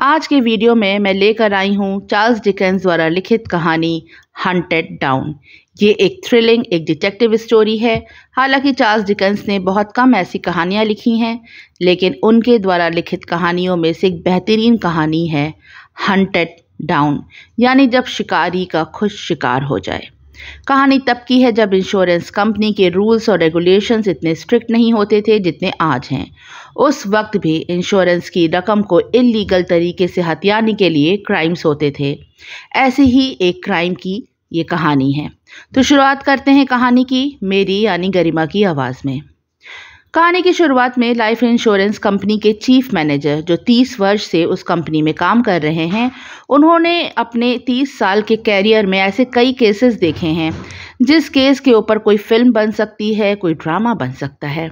आज के वीडियो में मैं लेकर आई हूँ चार्ल्स डिकेंस द्वारा लिखित कहानी हंटेड डाउन ये एक थ्रिलिंग एक डिटेक्टिव स्टोरी है हालांकि चार्ल्स डिकेंस ने बहुत कम ऐसी कहानियाँ लिखी हैं लेकिन उनके द्वारा लिखित कहानियों में से एक बेहतरीन कहानी है हंटेड डाउन यानी जब शिकारी का खुश शिकार हो जाए कहानी तब की है जब इंश्योरेंस कंपनी के रूल्स और रेगुलेशंस इतने स्ट्रिक्ट नहीं होते थे जितने आज हैं उस वक्त भी इंश्योरेंस की रकम को इलीगल तरीके से हथियाने के लिए क्राइम्स होते थे ऐसे ही एक क्राइम की ये कहानी है तो शुरुआत करते हैं कहानी की मेरी यानी गरिमा की आवाज़ में कहानी की शुरुआत में लाइफ इंश्योरेंस कंपनी के चीफ मैनेजर जो 30 वर्ष से उस कंपनी में काम कर रहे हैं उन्होंने अपने 30 साल के कैरियर में ऐसे कई केसेस देखे हैं जिस केस के ऊपर कोई फिल्म बन सकती है कोई ड्रामा बन सकता है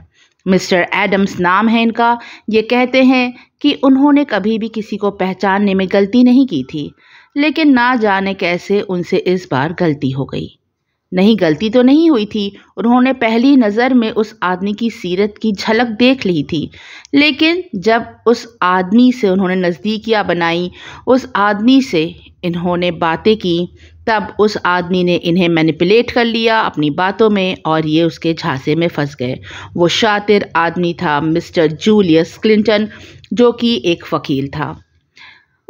मिस्टर एडम्स नाम है इनका ये कहते हैं कि उन्होंने कभी भी किसी को पहचानने में गलती नहीं की थी लेकिन ना जाने कैसे उनसे इस बार गलती हो गई नहीं गलती तो नहीं हुई थी उन्होंने पहली नज़र में उस आदमी की सीरत की झलक देख ली थी लेकिन जब उस आदमी से उन्होंने नज़दीकियाँ बनाई उस आदमी से इन्होंने बातें की तब उस आदमी ने इन्हें मैनिपुलेट कर लिया अपनी बातों में और ये उसके झांसे में फंस गए वो शातिर आदमी था मिस्टर जूलियस क्लिंटन जो कि एक वकील था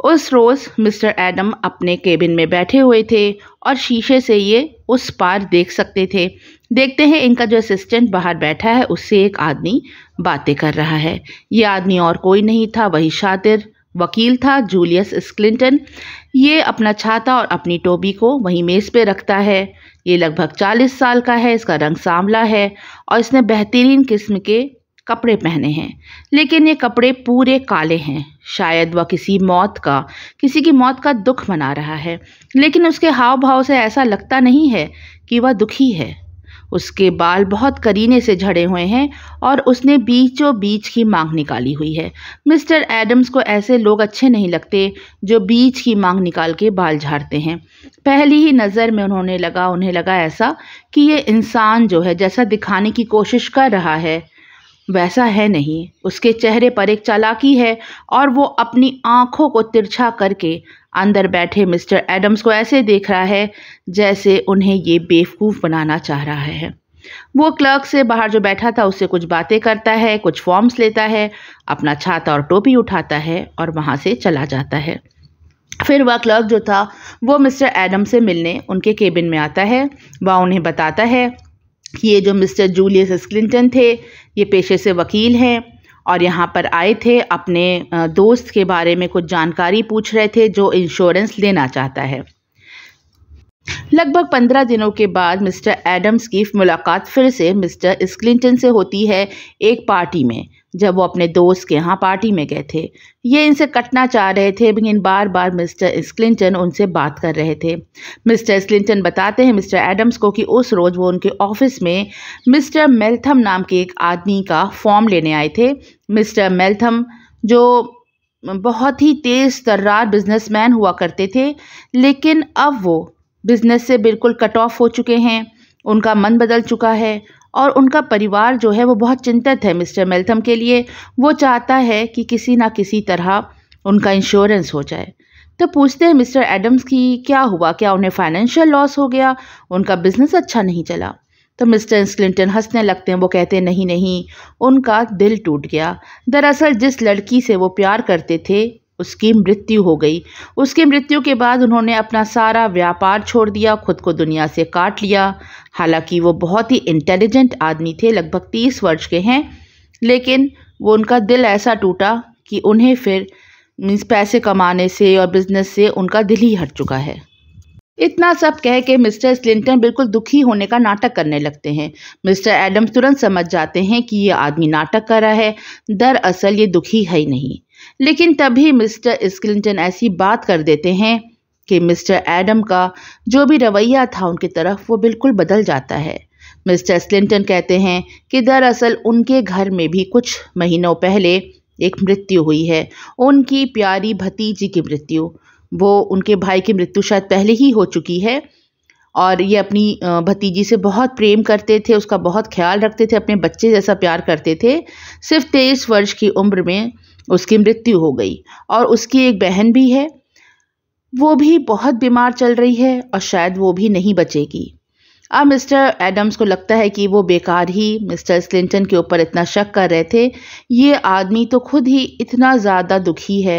उस रोज़ मिस्टर एडम अपने केबिन में बैठे हुए थे और शीशे से ये उस पार देख सकते थे देखते हैं इनका जो असिस्टेंट बाहर बैठा है उससे एक आदमी बातें कर रहा है ये आदमी और कोई नहीं था वही शातिर वकील था जूलियस स्क्लिंटन ये अपना छाता और अपनी टोपी को वहीं मेज़ पे रखता है ये लगभग चालीस साल का है इसका रंग सांवला है और इसने बेहतरीन किस्म के कपड़े पहने हैं लेकिन ये कपड़े पूरे काले हैं शायद वह किसी मौत का किसी की मौत का दुख मना रहा है लेकिन उसके हाव भाव से ऐसा लगता नहीं है कि वह दुखी है उसके बाल बहुत करीने से झड़े हुए हैं और उसने बीचों बीच की मांग निकाली हुई है मिस्टर एडम्स को ऐसे लोग अच्छे नहीं लगते जो बीच की मांग निकाल के बाल झाड़ते हैं पहली ही नज़र में उन्होंने लगा उन्हें लगा ऐसा कि ये इंसान जो है जैसा दिखाने की कोशिश कर रहा है वैसा है नहीं उसके चेहरे पर एक चालाकी है और वो अपनी आंखों को तिरछा करके अंदर बैठे मिस्टर एडम्स को ऐसे देख रहा है जैसे उन्हें ये बेवकूफ़ बनाना चाह रहा है वो क्लर्क से बाहर जो बैठा था उससे कुछ बातें करता है कुछ फॉर्म्स लेता है अपना छाता और टोपी उठाता है और वहाँ से चला जाता है फिर वह क्लर्क जो था वो मिस्टर एडम से मिलने उनके केबिन में आता है वह उन्हें बताता है ये जो मिस्टर जूलियस स्क्लिंटन थे ये पेशे से वकील हैं और यहाँ पर आए थे अपने दोस्त के बारे में कुछ जानकारी पूछ रहे थे जो इंश्योरेंस लेना चाहता है लगभग पंद्रह दिनों के बाद मिस्टर एडम्स की मुलाकात फिर से मिस्टर स्क्लिंटन से होती है एक पार्टी में जब वो अपने दोस्त के यहाँ पार्टी में गए थे ये इनसे कटना चाह रहे थे लेकिन बार बार मिस्टर स्क्लिंटन उनसे बात कर रहे थे मिस्टर स्क्लिंटन बताते हैं मिस्टर एडम्स को कि उस रोज़ वो उनके ऑफिस में मिस्टर मेल्थम नाम के एक आदमी का फॉर्म लेने आए थे मिस्टर मेल्थम जो बहुत ही तेज़ तर्रार बिजनेस हुआ करते थे लेकिन अब वो बिज़नेस से बिल्कुल कट ऑफ हो चुके हैं उनका मन बदल चुका है और उनका परिवार जो है वो बहुत चिंतित है मिस्टर मेल्थम के लिए वो चाहता है कि किसी ना किसी तरह उनका इंश्योरेंस हो जाए तो पूछते हैं मिस्टर एडम्स की क्या हुआ क्या उन्हें फाइनेंशियल लॉस हो गया उनका बिजनेस अच्छा नहीं चला तो मिस्टर क्लिंटन हंसने लगते हैं वो कहते नहीं नहीं उनका दिल टूट गया दरअसल जिस लड़की से वो प्यार करते थे उसकी मृत्यु हो गई उसकी मृत्यु के बाद उन्होंने अपना सारा व्यापार छोड़ दिया खुद को दुनिया से काट लिया हालांकि वो बहुत ही इंटेलिजेंट आदमी थे लगभग तीस वर्ष के हैं लेकिन वो उनका दिल ऐसा टूटा कि उन्हें फिर मीन्स पैसे कमाने से और बिजनेस से उनका दिल ही हट चुका है इतना सब कह के मिस्टर स्लिंटन बिल्कुल दुखी होने का नाटक करने लगते हैं मिस्टर एडम्स तुरंत समझ जाते हैं कि ये आदमी नाटक कर रहा है दरअसल ये दुखी है ही नहीं लेकिन तभी मिस्टर स्क्लिंटन ऐसी बात कर देते हैं कि मिस्टर एडम का जो भी रवैया था उनकी तरफ वो बिल्कुल बदल जाता है मिस्टर स्लिंटन कहते हैं कि दरअसल उनके घर में भी कुछ महीनों पहले एक मृत्यु हुई है उनकी प्यारी भतीजी की मृत्यु वो उनके भाई की मृत्यु शायद पहले ही हो चुकी है और ये अपनी भतीजी से बहुत प्रेम करते थे उसका बहुत ख्याल रखते थे अपने बच्चे जैसा प्यार करते थे सिर्फ तेईस वर्ष की उम्र में उसकी मृत्यु हो गई और उसकी एक बहन भी है वो भी बहुत बीमार चल रही है और शायद वो भी नहीं बचेगी अब मिस्टर एडम्स को लगता है कि वो बेकार ही मिस्टर क्लिंटन के ऊपर इतना शक कर रहे थे ये आदमी तो खुद ही इतना ज़्यादा दुखी है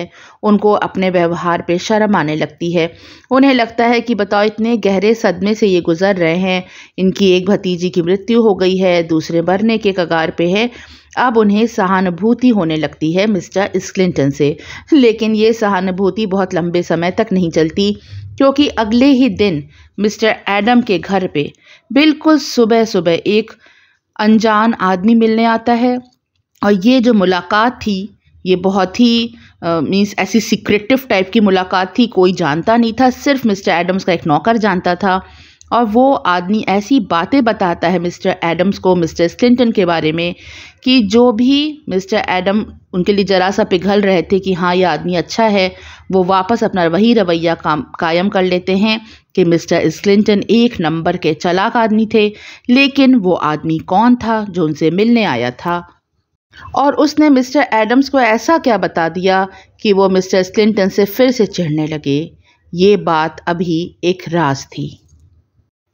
उनको अपने व्यवहार पे शर्म आने लगती है उन्हें लगता है कि बताओ इतने गहरे सदमे से ये गुजर रहे हैं इनकी एक भतीजी की मृत्यु हो गई है दूसरे मरने के कगार पे है अब उन्हें सहानुभूति होने लगती है मिस्टर स्क्लिंटन से लेकिन ये सहानुभूति बहुत लंबे समय तक नहीं चलती क्योंकि अगले ही दिन मिस्टर एडम के घर पे बिल्कुल सुबह सुबह एक अनजान आदमी मिलने आता है और ये जो मुलाकात थी ये बहुत ही मीन्स ऐसी सीक्रेटिव टाइप की मुलाकात थी कोई जानता नहीं था सिर्फ मिस्टर एडम्स का एक नौकर जानता था और वो आदमी ऐसी बातें बताता है मिस्टर एडम्स को मिस्टर स्टिंटन के बारे में कि जो भी मिस्टर एडम उनके लिए ज़रा सा पिघल रहे थे कि हाँ ये आदमी अच्छा है वो वापस अपना वही रवैया काम कायम कर लेते हैं कि मिस्टर स्लिंटन एक नंबर के चलाक आदमी थे लेकिन वो आदमी कौन था जो उनसे मिलने आया था और उसने मिस्टर एडम्स को ऐसा क्या बता दिया कि वो मिस्टर स्लिंटन से फिर से चिढ़ने लगे ये बात अभी एक राज थी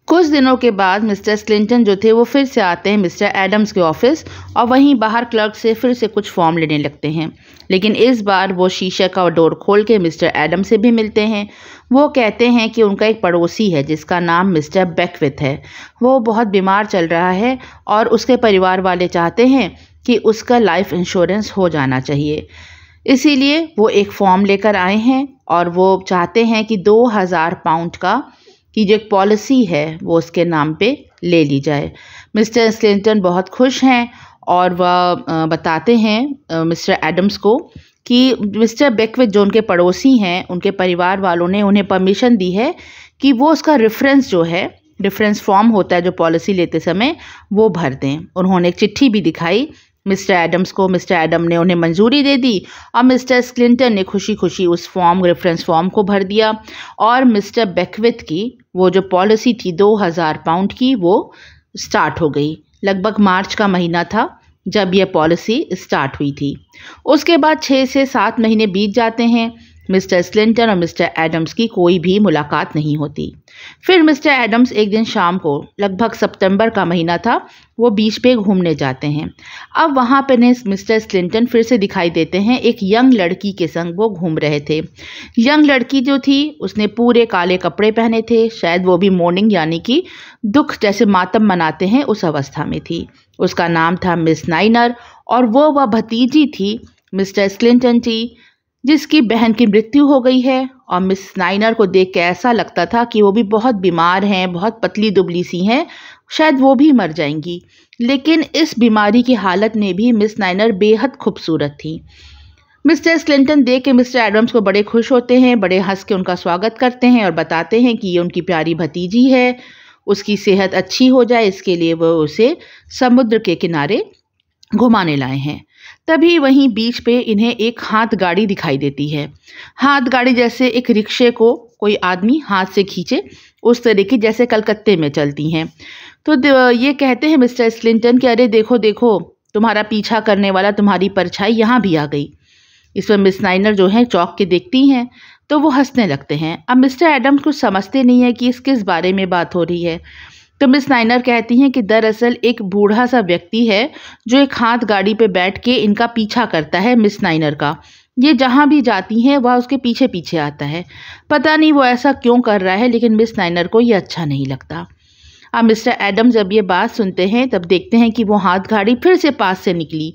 कुछ दिनों के बाद मिस्टर क्लिंटन जो थे वो फिर से आते हैं मिस्टर एडम्स के ऑफिस और वहीं बाहर क्लर्क से फिर से कुछ फॉर्म लेने लगते हैं लेकिन इस बार वो शीशे का डोर खोल के मिस्टर एडम से भी मिलते हैं वो कहते हैं कि उनका एक पड़ोसी है जिसका नाम मिस्टर बेकविथ है वो बहुत बीमार चल रहा है और उसके परिवार वाले चाहते हैं कि उसका लाइफ इंश्योरेंस हो जाना चाहिए इसीलिए वो एक फॉर्म लेकर आए हैं और वो चाहते हैं कि दो हज़ार पाउंड का की जो पॉलिसी है वो उसके नाम पे ले ली जाए मिस्टर क्लिंटन बहुत खुश हैं और वह बताते हैं मिस्टर एडम्स को कि मिस्टर बेकविथ जो उनके पड़ोसी हैं उनके परिवार वालों ने उन्हें परमिशन दी है कि वो उसका रेफरेंस जो है रेफरेंस फॉर्म होता है जो पॉलिसी लेते समय वो भर दें उन्होंने एक चिट्ठी भी दिखाई मिस्टर एडम्स को मिस्टर एडम ने उन्हें मंजूरी दे दी और मिस्टर स्क्लिंटन ने खुशी खुशी उस फॉर्म रेफरेंस फॉर्म को भर दिया और मिस्टर बेकविथ की वो जो पॉलिसी थी दो हज़ार पाउंड की वो स्टार्ट हो गई लगभग मार्च का महीना था जब यह पॉलिसी स्टार्ट हुई थी उसके बाद छः से सात महीने बीत जाते हैं मिस्टर स्लिंटन और मिस्टर एडम्स की कोई भी मुलाकात नहीं होती फिर मिस्टर एडम्स एक दिन शाम को लगभग सितंबर का महीना था वो बीच पे घूमने जाते हैं अब वहाँ पर मिस्टर स्लिंटन फिर से दिखाई देते हैं एक यंग लड़की के संग वो घूम रहे थे यंग लड़की जो थी उसने पूरे काले कपड़े पहने थे शायद वो भी मॉर्निंग यानी कि दुख जैसे मातम मनाते हैं उस अवस्था में थी उसका नाम था मिस नाइनर और वो वह भतीजी थी मिस्टर स्लिंटन जी जिसकी बहन की मृत्यु हो गई है और मिस नाइनर को देख के ऐसा लगता था कि वो भी बहुत बीमार हैं बहुत पतली दुबली सी हैं शायद वो भी मर जाएंगी लेकिन इस बीमारी की हालत में भी मिस नाइनर बेहद खूबसूरत थी मिस्टर क्लिंटन देख के मिस्टर एडम्स को बड़े खुश होते हैं बड़े हंस के उनका स्वागत करते हैं और बताते हैं कि ये उनकी प्यारी भतीजी है उसकी सेहत अच्छी हो जाए इसके लिए वो उसे समुद्र के किनारे घुमाने लाए हैं तभी वहीं बीच पे इन्हें एक हाथ गाड़ी दिखाई देती है हाथ गाड़ी जैसे एक रिक्शे को कोई आदमी हाथ से खींचे उस तरीके जैसे कलकत्ते में चलती हैं तो ये कहते हैं मिस्टर स्लिंटन कि अरे देखो देखो तुम्हारा पीछा करने वाला तुम्हारी परछाई यहाँ भी आ गई इस पर मिस नाइनर जो हैं चौक के देखती हैं तो वो हंसने लगते हैं अब मिस्टर एडम्स कुछ समझते नहीं है कि इस किस बारे में बात हो रही है तो मिस नाइनर कहती हैं कि दरअसल एक बूढ़ा सा व्यक्ति है जो एक हाथ गाड़ी पे बैठ के इनका पीछा करता है मिस नाइनर का ये जहाँ भी जाती हैं वह उसके पीछे पीछे आता है पता नहीं वो ऐसा क्यों कर रहा है लेकिन मिस नाइनर को ये अच्छा नहीं लगता अब मिस्टर एडम जब ये बात सुनते हैं तब देखते हैं कि वो हाथ गाड़ी फिर से पास से निकली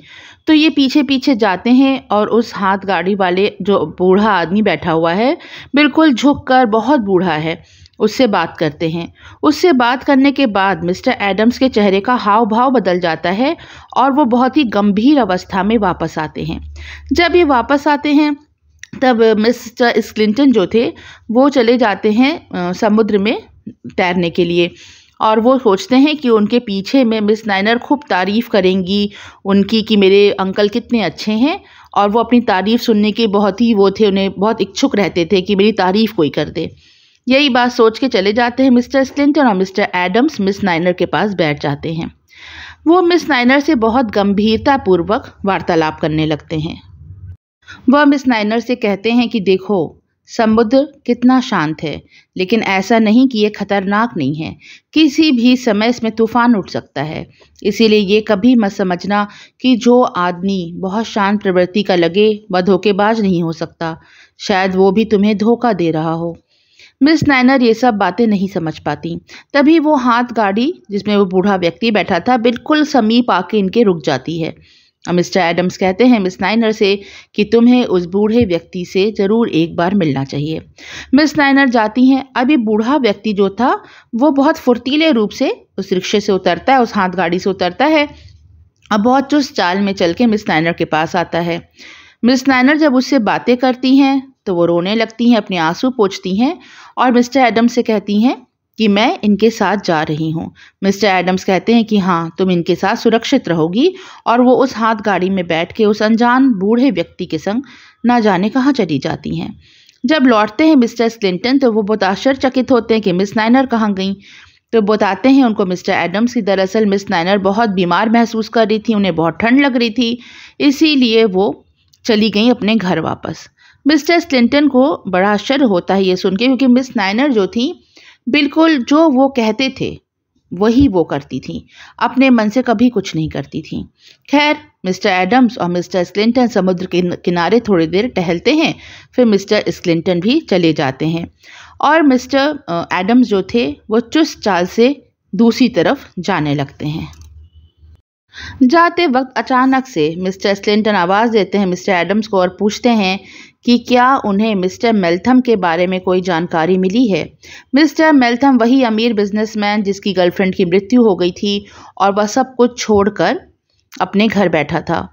तो ये पीछे पीछे जाते हैं और उस हाथ गाड़ी वाले जो बूढ़ा आदमी बैठा हुआ है बिल्कुल झुक कर बहुत बूढ़ा है उससे बात करते हैं उससे बात करने के बाद मिस्टर एडम्स के चेहरे का हाव भाव बदल जाता है और वो बहुत ही गंभीर अवस्था में वापस आते हैं जब ये वापस आते हैं तब मिस्टर स्क्लिंटन जो थे वो चले जाते हैं समुद्र में तैरने के लिए और वो सोचते हैं कि उनके पीछे में मिस नाइनर खूब तारीफ़ करेंगी उनकी कि मेरे अंकल कितने अच्छे हैं और वो अपनी तारीफ़ सुनने के बहुत ही वो थे उन्हें बहुत इच्छुक रहते थे कि मेरी तारीफ़ कोई कर दे यही बात सोच के चले जाते हैं मिस्टर स्लिंटन और मिस्टर एडम्स मिस नाइनर के पास बैठ जाते हैं वो मिस नाइनर से बहुत गंभीरतापूर्वक वार्तालाप करने लगते हैं वह मिस नाइनर से कहते हैं कि देखो समुद्र कितना शांत है लेकिन ऐसा नहीं कि यह खतरनाक नहीं है किसी भी समय इसमें तूफान उठ सकता है इसीलिए ये कभी मत समझना कि जो आदमी बहुत शांत प्रवृत्ति का लगे वह धोखेबाज नहीं हो सकता शायद वो भी तुम्हें धोखा दे रहा हो मिस नाइनर ये सब बातें नहीं समझ पाती तभी वो हाथ गाड़ी जिसमें वो बूढ़ा व्यक्ति बैठा था बिल्कुल समीप आके इनके रुक जाती है और मिस्टर एडम्स कहते हैं मिस नाइनर से कि तुम्हें उस बूढ़े व्यक्ति से ज़रूर एक बार मिलना चाहिए मिस नाइनर जाती हैं अभी बूढ़ा व्यक्ति जो था वो बहुत फुर्तीले रूप से उस रिक्शे से उतरता है उस हाथ गाड़ी से उतरता है और बहुत चुस्त चाल में चल के मिस नाइनर के पास आता है मिस नाइनर जब उससे बातें करती हैं तो वो रोने लगती हैं अपने आंसू पोछती हैं और मिस्टर एडम्स से कहती हैं कि मैं इनके साथ जा रही हूँ मिस्टर एडम्स कहते हैं कि हाँ तुम इनके साथ सुरक्षित रहोगी और वो उस हाथ गाड़ी में बैठ के उस अनजान बूढ़े व्यक्ति के संग ना जाने कहाँ चली जाती हैं जब लौटते हैं मिस्टर क्लिंटन तो वो बहुत आश्चर्यचकित होते हैं कि मिस नाइनर कहाँ गई तो बताते हैं उनको मिस्टर एडम्स की दरअसल मिस नाइनर बहुत बीमार महसूस कर रही थी उन्हें बहुत ठंड लग रही थी इसीलिए वो चली गई अपने घर वापस मिस्टर स्लिंटन को बड़ा आश्चर्य होता है ये सुन के क्योंकि मिस नाइनर जो थी बिल्कुल जो वो कहते थे वही वो करती थी अपने मन से कभी कुछ नहीं करती थी खैर मिस्टर एडम्स और मिस्टर स्क्लिंटन समुद्र के किनारे थोड़ी देर टहलते हैं फिर मिस्टर स्क्लिंटन भी चले जाते हैं और मिस्टर एडम्स जो थे वो चुस्त चाल से दूसरी तरफ जाने लगते हैं जाते वक्त अचानक से मिस्टर स्लिंटन आवाज़ देते हैं मिस्टर एडम्स को और पूछते हैं कि क्या उन्हें मिस्टर मेल्थम के बारे में कोई जानकारी मिली है मिस्टर मेल्थम वही अमीर बिजनेसमैन जिसकी गर्लफ्रेंड की मृत्यु हो गई थी और वह सब कुछ छोड़कर अपने घर बैठा था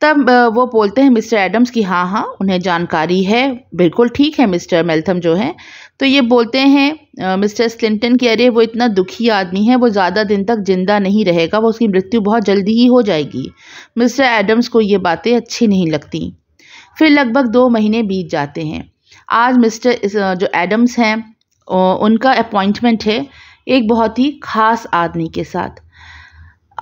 तब वो बोलते हैं मिस्टर एडम्स कि हाँ हाँ उन्हें जानकारी है बिल्कुल ठीक है मिस्टर मेल्थम जो है तो ये बोलते हैं मिस्टर स्लिंटन की अरे वो इतना दुखी आदमी है वो ज़्यादा दिन तक जिंदा नहीं रहेगा वो उसकी मृत्यु बहुत जल्दी ही हो जाएगी मिस्टर एडम्स को ये बातें अच्छी नहीं लगती फिर लगभग दो महीने बीत जाते हैं आज मिस्टर जो एडम्स हैं उनका अपॉइंटमेंट है एक बहुत ही ख़ास आदमी के साथ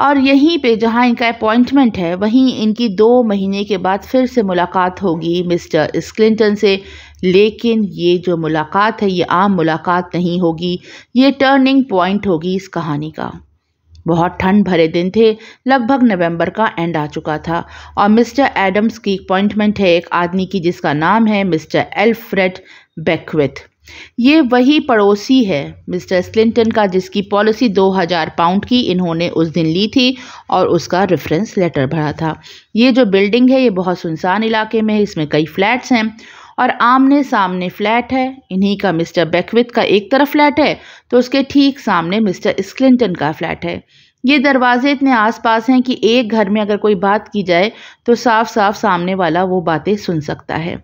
और यहीं पे जहाँ इनका अपॉइंटमेंट है वहीं इनकी दो महीने के बाद फिर से मुलाकात होगी मिस्टर स्क्लिंटन से लेकिन ये जो मुलाकात है ये आम मुलाकात नहीं होगी ये टर्निंग पॉइंट होगी इस कहानी का बहुत ठंड भरे दिन थे लगभग नवंबर का एंड आ चुका था और मिस्टर एडम्स की अपॉइंटमेंट है एक आदमी की जिसका नाम है मिस्टर एल्फ्रेड बेकविथ ये वही पड़ोसी है मिस्टर स्लिंटन का जिसकी पॉलिसी 2000 पाउंड की इन्होंने उस दिन ली थी और उसका रेफरेंस लेटर भरा था ये जो बिल्डिंग है ये बहुत सुनसान इलाके में है इसमें कई फ्लैट्स हैं और आमने सामने फ्लैट है इन्हीं का मिस्टर बेकविथ का एक तरफ फ्लैट है तो उसके ठीक सामने मिस्टर स्क्लिंटन का फ्लैट है ये दरवाजे इतने आसपास हैं कि एक घर में अगर कोई बात की जाए तो साफ साफ सामने वाला वो बातें सुन सकता है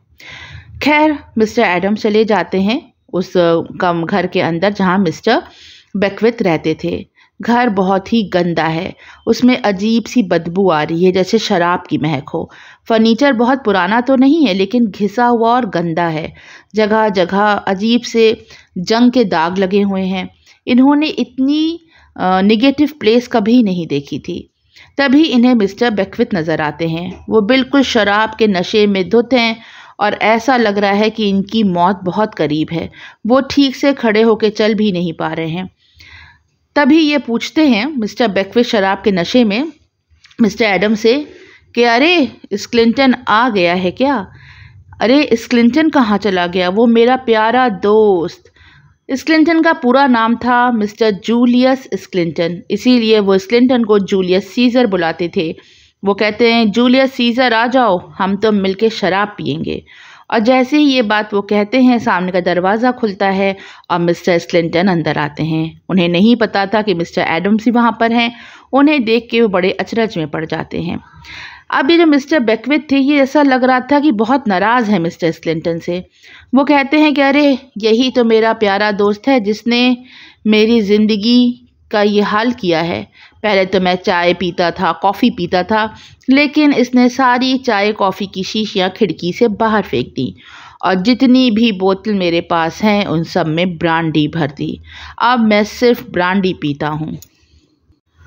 खैर मिस्टर एडम चले जाते हैं उस कम घर के अंदर जहाँ मिस्टर बेकविथ रहते थे घर बहुत ही गंदा है उसमें अजीब सी बदबू आ रही है जैसे शराब की महक हो फर्नीचर बहुत पुराना तो नहीं है लेकिन घिसा हुआ और गंदा है जगह जगह अजीब से जंग के दाग लगे हुए हैं इन्होंने इतनी निगेटिव प्लेस कभी नहीं देखी थी तभी इन्हें मिस्टर बेकवित नज़र आते हैं वो बिल्कुल शराब के नशे में धुत हैं और ऐसा लग रहा है कि इनकी मौत बहुत करीब है वो ठीक से खड़े होकर चल भी नहीं पा रहे हैं तभी ये पूछते हैं मिस्टर बेकवे शराब के नशे में मिस्टर एडम से कि अरे इस क्लिंटन आ गया है क्या अरे इस क्लिंटन कहाँ चला गया वो मेरा प्यारा दोस्त इस क्लिंटन का पूरा नाम था मिस्टर जूलियस स्क्लिंटन इसीलिए वो स्क्लिंटन को जूलियस सीज़र बुलाते थे वो कहते हैं जूलियस सीज़र आ जाओ हम तो मिलके शराब पियेंगे और जैसे ही ये बात वो कहते हैं सामने का दरवाज़ा खुलता है और मिस्टर स्लिंटन अंदर आते हैं उन्हें नहीं पता था कि मिस्टर एडम्स ही वहाँ पर हैं उन्हें देख के वो बड़े अचरज में पड़ जाते हैं अब ये जो मिस्टर बेकविथ थे ये ऐसा लग रहा था कि बहुत नाराज़ है मिस्टर स्लिंटन से वो कहते हैं कि अरे यही तो मेरा प्यारा दोस्त है जिसने मेरी ज़िंदगी का ये हाल किया है पहले तो मैं चाय पीता था कॉफ़ी पीता था लेकिन इसने सारी चाय कॉफ़ी की शीशियाँ खिड़की से बाहर फेंक दी और जितनी भी बोतल मेरे पास हैं उन सब में ब्रांडी भर दी अब मैं सिर्फ ब्रांडी पीता हूँ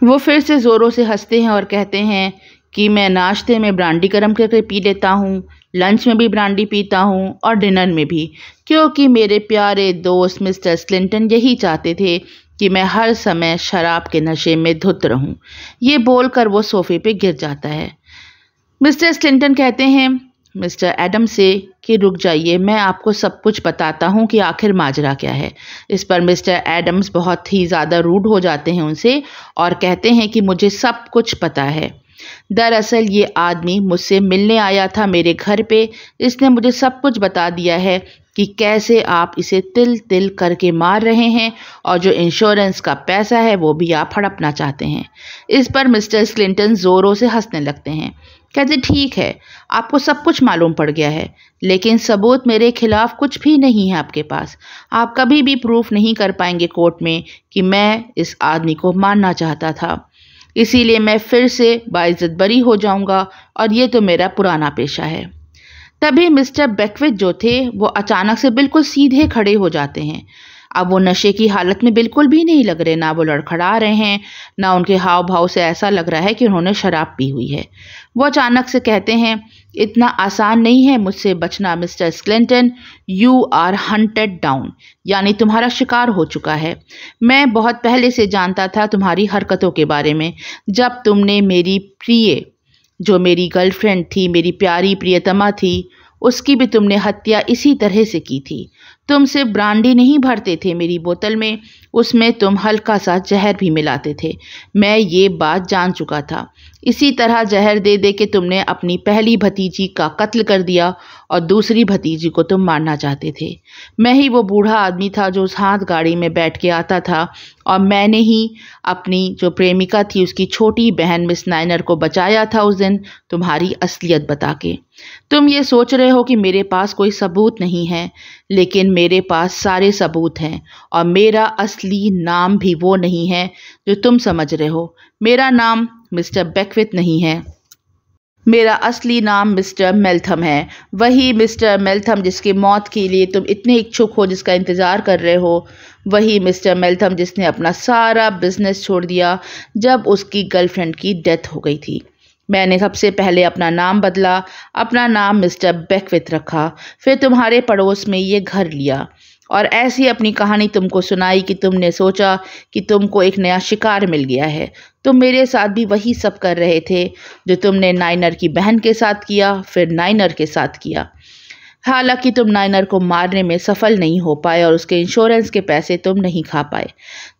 वो फिर से ज़ोरों से हंसते हैं और कहते हैं कि मैं नाश्ते में ब्रांडी गर्म करके पी लेता हूँ लंच में भी ब्रांडी पीता हूँ और डिनर में भी क्योंकि मेरे प्यारे दोस्त मिस्टर स्लिंटन यही चाहते थे कि मैं हर समय शराब के नशे में धुत रहूं। ये बोलकर वो सोफे पे गिर जाता है मिस्टर स्टिंटन कहते हैं मिस्टर एडम से कि रुक जाइए मैं आपको सब कुछ बताता हूँ कि आखिर माजरा क्या है इस पर मिस्टर एडम्स बहुत ही ज़्यादा रूड हो जाते हैं उनसे और कहते हैं कि मुझे सब कुछ पता है दरअसल ये आदमी मुझसे मिलने आया था मेरे घर पे इसने मुझे सब कुछ बता दिया है कि कैसे आप इसे तिल तिल करके मार रहे हैं और जो इंश्योरेंस का पैसा है वो भी आप हड़पना चाहते हैं इस पर मिस्टर क्लिंटन ज़ोरों से हंसने लगते हैं कहते ठीक है आपको सब कुछ मालूम पड़ गया है लेकिन सबूत मेरे खिलाफ कुछ भी नहीं है आपके पास आप कभी भी प्रूफ नहीं कर पाएंगे कोर्ट में कि मैं इस आदमी को मारना चाहता था इसीलिए मैं फिर से बाइज़त बरी हो जाऊंगा और ये तो मेरा पुराना पेशा है तभी मिस्टर बेकविथ जो थे वो अचानक से बिल्कुल सीधे खड़े हो जाते हैं अब वो नशे की हालत में बिल्कुल भी नहीं लग रहे ना वो लड़खड़ा रहे हैं ना उनके हाव भाव से ऐसा लग रहा है कि उन्होंने शराब पी हुई है वो अचानक से कहते हैं इतना आसान नहीं है मुझसे बचना mister Sklinton you are hunted down यानी तुम्हारा शिकार हो चुका है मैं बहुत पहले से जानता था तुम्हारी हरकतों के बारे में जब तुमने मेरी प्रिय जो मेरी गर्लफ्रेंड थी मेरी प्यारी प्रियतमा थी उसकी भी तुमने हत्या इसी तरह से की थी तुम सिर्फ ब्रांडी नहीं भरते थे मेरी बोतल में उसमें तुम हल्का सा जहर भी मिलाते थे मैं ये बात जान चुका था इसी तरह जहर दे दे के तुमने अपनी पहली भतीजी का कत्ल कर दिया और दूसरी भतीजी को तुम मारना चाहते थे मैं ही वो बूढ़ा आदमी था जो उस हाथ गाड़ी में बैठ के आता था और मैंने ही अपनी जो प्रेमिका थी उसकी छोटी बहन मिस नाइनर को बचाया था उस दिन तुम्हारी असलियत बता के तुम ये सोच रहे हो कि मेरे पास कोई सबूत नहीं है लेकिन मेरे पास सारे सबूत हैं और मेरा असली असली नाम भी वो नहीं है जो तुम समझ रहे हो मेरा नाम मिस्टर बेकविथ नहीं है मेरा असली नाम मिस्टर मेल्थम है वही मिस्टर मेल्थम जिसकी मौत के लिए तुम इतने इच्छुक हो जिसका इंतज़ार कर रहे हो वही मिस्टर मेल्थम जिसने अपना सारा बिजनेस छोड़ दिया जब उसकी गर्लफ्रेंड की डेथ हो गई थी मैंने सबसे पहले अपना नाम बदला अपना नाम मिस्टर बेकविथ रखा फिर तुम्हारे पड़ोस में ये घर लिया और ऐसी अपनी कहानी तुमको सुनाई कि तुमने सोचा कि तुमको एक नया शिकार मिल गया है तुम तो मेरे साथ भी वही सब कर रहे थे जो तुमने नाइनर की बहन के साथ किया फिर नाइनर के साथ किया हालांकि तुम नाइनर को मारने में सफल नहीं हो पाए और उसके इंश्योरेंस के पैसे तुम नहीं खा पाए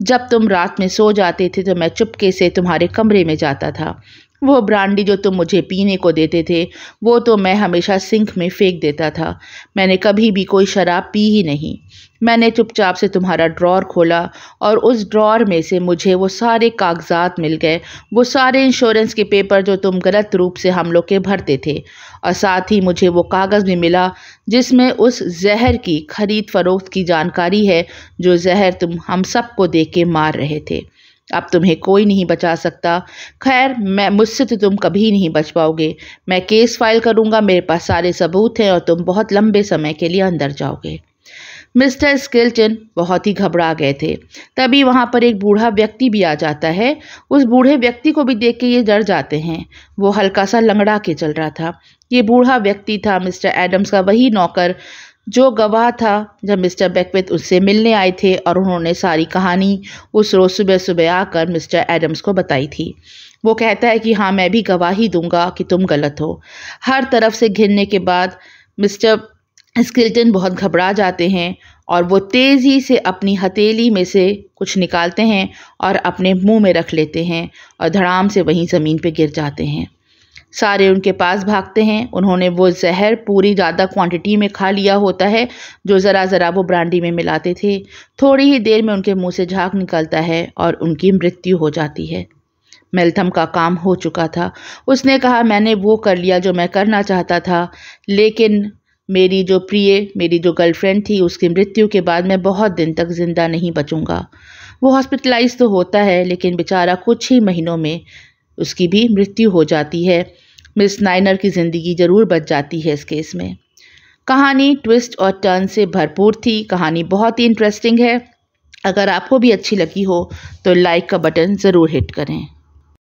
जब तुम रात में सो जाते थे तो मैं चुपके से तुम्हारे कमरे में जाता था वो ब्रांडी जो तुम मुझे पीने को देते थे वो तो मैं हमेशा सिंक में फेंक देता था मैंने कभी भी कोई शराब पी ही नहीं मैंने चुपचाप से तुम्हारा ड्रॉर खोला और उस ड्रॉर में से मुझे वो सारे कागजात मिल गए वो सारे इंश्योरेंस के पेपर जो तुम गलत रूप से हम लोग के भरते थे और साथ ही मुझे वो कागज़ भी मिला जिसमें उस जहर की खरीद फरोख्त की जानकारी है जो जहर तुम हम सबको दे के मार रहे थे अब तुम्हें कोई नहीं बचा सकता खैर मैं मुझसे तो तुम कभी नहीं बच पाओगे मैं केस फाइल करूँगा मेरे पास सारे सबूत हैं और तुम बहुत लंबे समय के लिए अंदर जाओगे मिस्टर स्केल्टन बहुत ही घबरा गए थे तभी वहाँ पर एक बूढ़ा व्यक्ति भी आ जाता है उस बूढ़े व्यक्ति को भी देख के ये डर जाते हैं वो हल्का सा लंगड़ा के चल रहा था ये बूढ़ा व्यक्ति था मिस्टर एडम्स का वही नौकर जो गवाह था जब मिस्टर बेकवेथ उससे मिलने आए थे और उन्होंने सारी कहानी उस रोज़ सुबह सुबह आकर मिस्टर एडम्स को बताई थी वो कहता है कि हाँ मैं भी गवाही दूंगा कि तुम गलत हो हर तरफ से घिरने के बाद मिस्टर स्किल्टन बहुत घबरा जाते हैं और वो तेज़ी से अपनी हथेली में से कुछ निकालते हैं और अपने मुंह में रख लेते हैं और धड़ाम से वहीं ज़मीन पे गिर जाते हैं सारे उनके पास भागते हैं उन्होंने वो जहर पूरी ज़्यादा क्वांटिटी में खा लिया होता है जो ज़रा ज़रा वो ब्रांडी में मिलाते थे थोड़ी ही देर में उनके मुंह से झाग निकलता है और उनकी मृत्यु हो जाती है मेल्थम का काम हो चुका था उसने कहा मैंने वो कर लिया जो मैं करना चाहता था लेकिन मेरी जो प्रिय मेरी जो गर्लफ्रेंड थी उसकी मृत्यु के बाद मैं बहुत दिन तक ज़िंदा नहीं बचूँगा वो हॉस्पिटलाइज तो होता है लेकिन बेचारा कुछ ही महीनों में उसकी भी मृत्यु हो जाती है मिस नाइनर की ज़िंदगी ज़रूर बच जाती है इस केस में कहानी ट्विस्ट और टर्न से भरपूर थी कहानी बहुत ही इंटरेस्टिंग है अगर आपको भी अच्छी लगी हो तो लाइक का बटन ज़रूर हिट करें